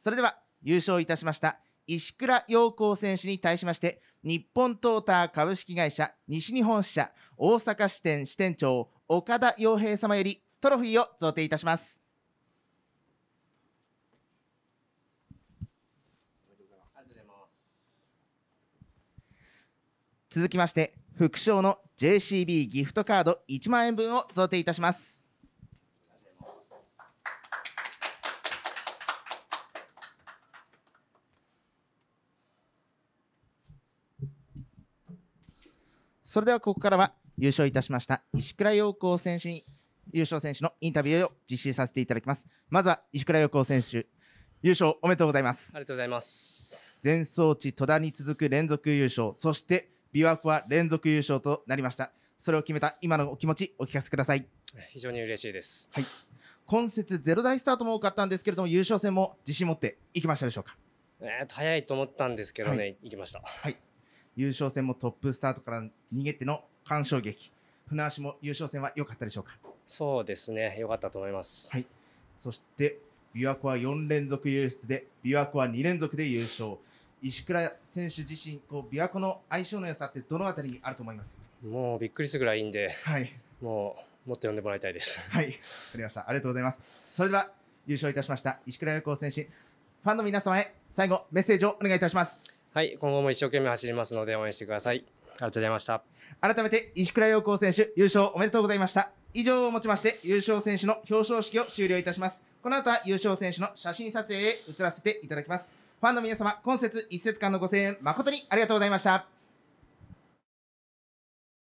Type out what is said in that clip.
それでは優勝いたしました石倉陽光選手に対しまして日本トーター株式会社西日本支社大阪支店支店長岡田洋平様よりトロフィーを贈呈いたします。続きまして副賞の JCB ギフトカード1万円分を贈呈いたします。それではここからは優勝いたしました石倉陽光選手に優勝選手のインタビューを実施させていただきますまずは石倉陽光選手優勝おめでとうございますありがとうございます前走地戸田に続く連続優勝そして琵琶湖は連続優勝となりましたそれを決めた今のお気持ちお聞かせください非常に嬉しいです、はい、今節ゼロ台スタートも多かったんですけれども優勝戦も自信持っていきましたでしょうかえー、早いと思ったんですけどね、はい、行きましたはい優勝戦もトップスタートから逃げての完勝劇船橋も優勝戦は良かったでしょうかそうですね良かったと思いますはいそして琵琶湖は4連続優出で琵琶湖は2連続で優勝石倉選手自身こう琵琶湖の相性の良さってどのあたりにあると思いますもうびっくりするぐらいいいんで、はい、もうもっと呼んでもらいたいですはいわかりましたありがとうございますそれでは優勝いたしました石倉陽子選手ファンの皆様へ最後メッセージをお願いいたしますはい、今後も一生懸命走りますので応援してください。ありがとうございました。改めて石倉陽光選手優勝おめでとうございました。以上をもちまして優勝選手の表彰式を終了いたします。この後は優勝選手の写真撮影へ移らせていただきます。ファンの皆様、今節1節間のご声援誠にありがとうございました。